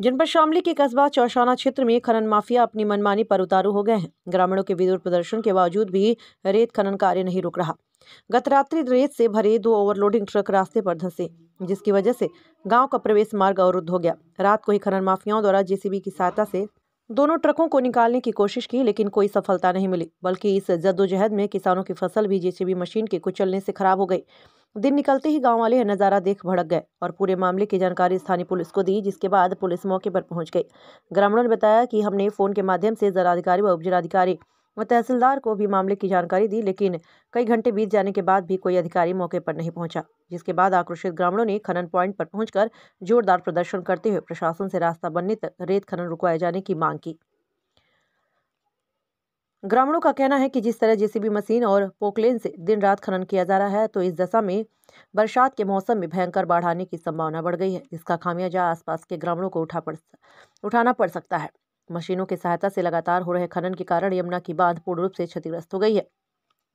जनपद शामली के कस्बा चौशाना क्षेत्र में खनन माफिया अपनी मनमानी पर उतारू हो गए हैं ग्रामीणों के विरोध प्रदर्शन के बावजूद भी रेत खनन कार्य नहीं रुक रहा गत रात्रि रेत से भरे दो ओवरलोडिंग ट्रक रास्ते पर धंसे जिसकी वजह से गांव का प्रवेश मार्ग अवरुद्ध हो गया रात को ही खनन माफियाओं द्वारा जेसीबी की सहायता से दोनों ट्रकों को निकालने की कोशिश की लेकिन कोई सफलता नहीं मिली बल्कि इस जद्दोजहद में किसानों की फसल भी जेसीबी मशीन के कुचलने से खराब हो गई दिन निकलते ही गांव वाले यह नज़ारा देख भड़क गए और पूरे मामले की जानकारी स्थानीय पुलिस को दी जिसके बाद पुलिस मौके पर पहुंच गई ग्रामीणों ने बताया कि हमने फ़ोन के माध्यम से जिलाधिकारी व उपजिलाधिकारी व तहसीलदार को भी मामले की जानकारी दी लेकिन कई घंटे बीत जाने के बाद भी कोई अधिकारी मौके पर नहीं पहुंचा जिसके बाद आक्रोशित ग्रामीणों ने खनन पॉइंट पर पहुंचकर जोरदार प्रदर्शन करते हुए प्रशासन से रास्ता बनने तक रेत खनन रुकवाए जाने की मांग की ग्रामीणों का कहना है कि जिस तरह जेसीबी मशीन और पोकलेन से दिन रात खनन किया जा रहा है तो इस दशा में बरसात के मौसम में भयंकर बाढ़ आने की संभावना बढ़ गई है जिसका खामियाजा आसपास के ग्रामीणों को उठा पड़ उठाना पड़ सकता है मशीनों की सहायता से लगातार हो रहे खनन के कारण यमुना की बांध पूर्ण रूप से क्षतिग्रस्त हो गई है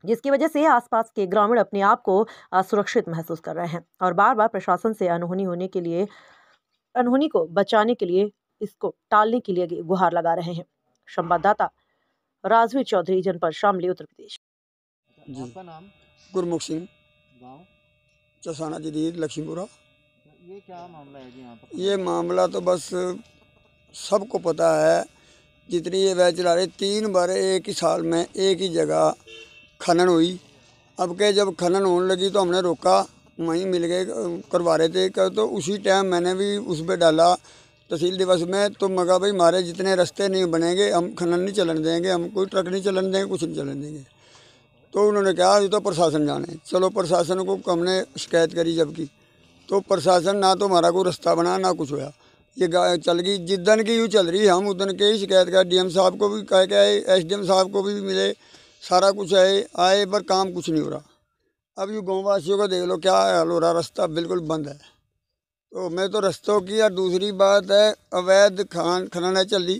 जिसकी वजह से आसपास के ग्रामीण अपने आप को असुरक्षित महसूस कर रहे हैं और बार बार प्रशासन से अनहोनी होने के लिए अनहोनी को बचाने के लिए इसको टालने के लिए गुहार लगा रहे हैं संवाददाता राजवीर चौधरी जनपद शामली उत्तर प्रदेश आपका नाम गुरमुख सिंह गाँव चसाना जदीद लक्ष्मीपुरा ये क्या मामला है जी यहाँ पर ये मामला तो बस सबको पता है जितनी ये वह चला रहे तीन बार एक ही साल में एक ही जगह खनन हुई अब के जब खनन होने लगी तो हमने रोका वहीं मिल गए करवा रहे थे कर तो उसी टाइम मैंने भी उस पर डाला तहसील दिवस में तो मगा भाई हमारे जितने रास्ते नहीं बनेंगे हम खनन नहीं चलन देंगे हम कोई ट्रक नहीं चलन देंगे कुछ नहीं चलन देंगे तो उन्होंने कहा तो प्रशासन जाने चलो प्रशासन को हमने शिकायत करी जबकि तो प्रशासन ना तो हमारा कोई रास्ता बना ना कुछ होया ये चल गई जिदन की यूँ चल रही हम उदन के ही शिकायत कर डी साहब को भी कह के आए एस साहब को भी मिले सारा कुछ आए आए पर काम कुछ नहीं हो रहा अब यू गाँव वासियों का देख लो क्या हाल हो रहा रास्ता बिल्कुल बंद है तो मैं तो रस्तों की और दूसरी बात है अवैध खान खनन चली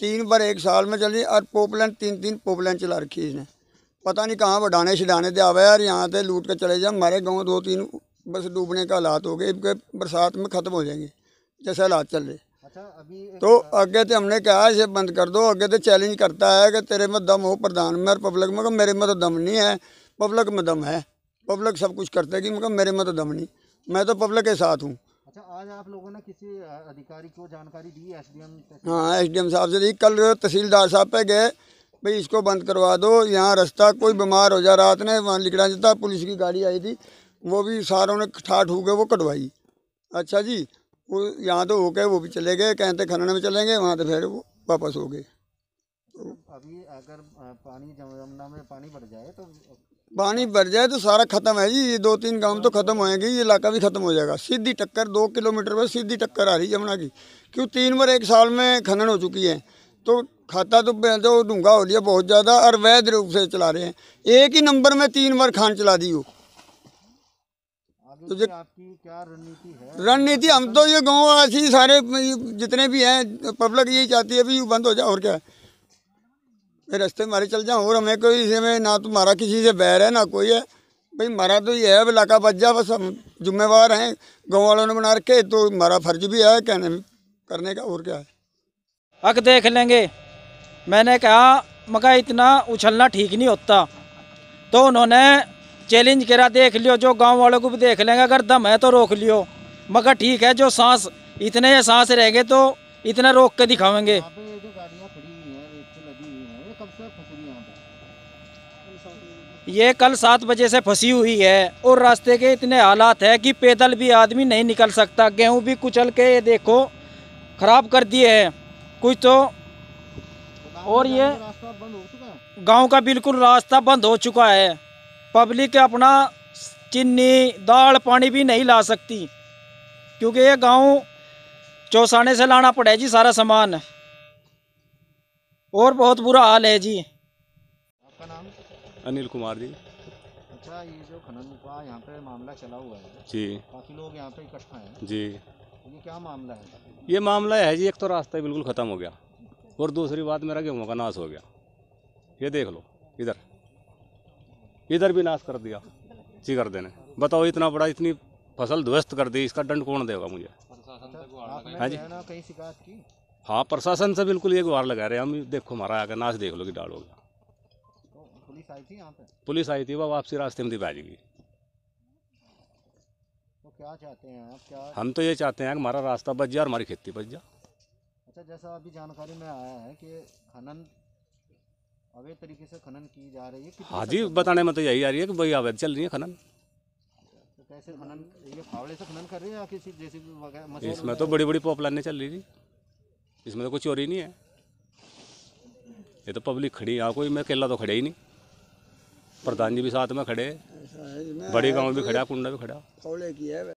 तीन बार एक साल में चली और पोपलैन तीन तीन पोपलैन चला रखी इसने पता नहीं कहाँ बढ़ाने छिड़ाने दे आवा यार यहाँ से लूट कर चले जाए हमारे गाँव दो तीन बस डूबने का हालात हो गए इनके बरसात में ख़त्म हो जाएंगे जैसे हालात चल रहे अच्छा, अभी तो आगे तो हमने कहा इसे बंद कर दो आगे तो चैलेंज करता है कि तेरे में दम हो प्रधान में और पब्लिक में मेरे में तो दम नहीं है पब्लिक में दम है पब्लिक सब कुछ करते कि मेरे में तो दम नहीं मैं तो पब्लिक के साथ हूँ अच्छा आज आप लोगों ने किसी अधिकारी को जानकारी दी एस डी एम हाँ एस डी एम साहब से दी कल तहसीलदार साहब पे गए भाई इसको बंद करवा दो यहाँ रास्ता कोई बीमार हो जा रात ने वहाँ लिखना चाहता पुलिस की गाड़ी आई थी वो भी सारों ने ठा ठू के वो कटवाई अच्छा जी वो यहाँ तो होके वो भी चले गए कहते तो खनन में चलेंगे वहाँ तो फिर वो वापस हो गए तो अभी अगर पानी जमुना में पानी बढ़ जाए तो पानी भर जाए तो सारा खत्म है जी ये दो तीन गांव तो खत्म होएंगे ये इलाका भी खत्म हो जाएगा सीधी टक्कर दो किलोमीटर पर सीधी टक्कर आ रही यमुना की क्यों तीन बार एक साल में खनन हो चुकी है तो खाता तो जो तो ढूंगा हो लिया बहुत ज़्यादा और वैध रूप से चला रहे हैं एक ही नंबर में तीन बार खान चला दी हो तो आपकी क्या रणनीति है रणनीति हम तो ये गाँव ऐसी सारे जितने भी हैं पब्लिक यही चाहती है भी बंद हो जाए और क्या है फिर रास्ते मारे चल जाओ और हमें कोई इसे में ना तुम्हारा तो किसी से बैर है ना कोई है भाई मारा तो ये है इलाका बच जा बस हम जुम्मेवार हैं गाँव वालों ने बना रखे तो हमारा फर्ज भी है कहने करने का और क्या है हक देख लेंगे मैंने कहा मगर इतना उछलना ठीक नहीं होता तो उन्होंने चैलेंज करा देख लियो जो गांव वालों को भी देख लेंगे अगर दम है तो रोक लियो मगर ठीक है जो सांस इतने सांस रह गए तो इतना रोक के दिखाएंगे ये कल सात बजे से फंसी हुई है और रास्ते के इतने हालात है कि पैदल भी आदमी नहीं निकल सकता गेहूं भी कुचल के ये देखो ख़राब कर दिए है कुछ तो और ये गांव का बिल्कुल रास्ता बंद हो चुका है पब्लिक अपना चीनी दाल पानी भी नहीं ला सकती क्योंकि ये गांव चौसाने से लाना पड़े जी सारा सामान और बहुत बुरा हाल है जी अनिल कुमार जी अच्छा ये जो खनन का यहाँ पे मामला चला हुआ है जी काफ़ी लोग यहाँ पे इकट्ठा हैं जी ये क्या मामला है ये मामला है जी एक तो रास्ता बिल्कुल ख़त्म हो गया और दूसरी बात मेरा गेहूँ का नाश हो गया ये देख लो इधर इधर भी नाश कर दिया जी कर देने बताओ इतना बड़ा इतनी फसल ध्वस्त कर दी इसका दंड कौन देगा मुझे हाँ जी कहीं शिकायत की हाँ प्रशासन से बिल्कुल ये गुहार लगा रहे हैं हम देखो हमारा आगे नाश देख लो कि डालोगे पुलिस आई थी यहाँ पे पुलिस आई थी वह वापसी रास्ते में थी भाजेगी तो क्या चाहते हैं आप क्या हम तो ये चाहते हैं कि हमारा रास्ता बच जाए और हमारी खेती बच जाए अच्छा जैसा अभी जानकारी में आया है कि खनन अवैध तरीके से खनन की जा रही है हाँ जी बताने में तो यही आ रही है कि भाई अवैध चल रही है खनन तो कैसे खनन ये फावड़े से खनन कर रही है या किसी जैसे वगैरह इसमें तो बड़ी बड़ी पॉपलाइनें चल रही थी इसमें तो कोई चोरी नहीं है ये तो पब्लिक खड़ी यहाँ कोई मैं अकेला तो खड़ा ही नहीं प्रधान जी भी साथ में खड़े बड़े गांव भी तो खड़ा कुंडा भी खड़ा